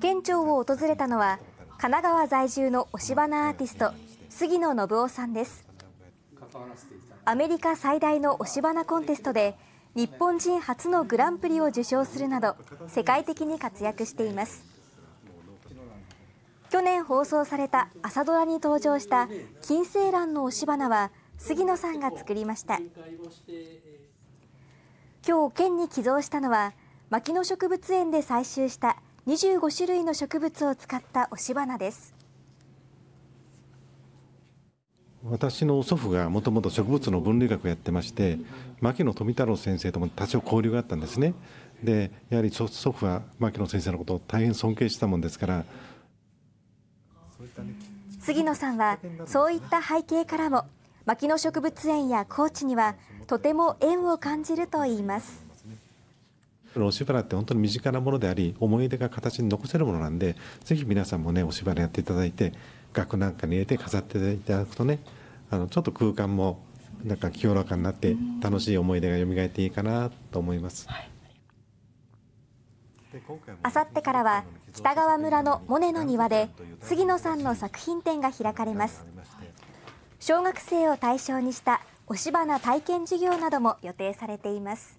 県庁を訪れたのは神奈川在住の押し花アーティスト杉野信夫さんですアメリカ最大の押し花コンテストで日本人初のグランプリを受賞するなど世界的に活躍しています去年放送された朝ドラに登場した金星蘭の押し花は杉野さんが作りました今日県に寄贈したのは牧野植物園で採集した25種類の植物を使った押し花です私の祖父がもともと植物の分類学をやってまして牧野富太郎先生とも多少交流があったんですねでやはり祖父は牧野先生のことを大変尊敬したもんですから杉野さんはそういった背景からも牧野植物園や高知にはとても縁を感じると言いますお芝居って本当に身近なものであり思い出が形に残せるものなんでぜひ皆さんもねお芝居やっていただいて額なんかに入れて飾っていただくとねあのちょっと空間もなんか清らかになって楽しい思い出が蘇っていいかなと思います。あさってからは北川村のモネの庭で杉野さんの作品展が開かれます小学生を対象にした押し花体験授業なども予定されています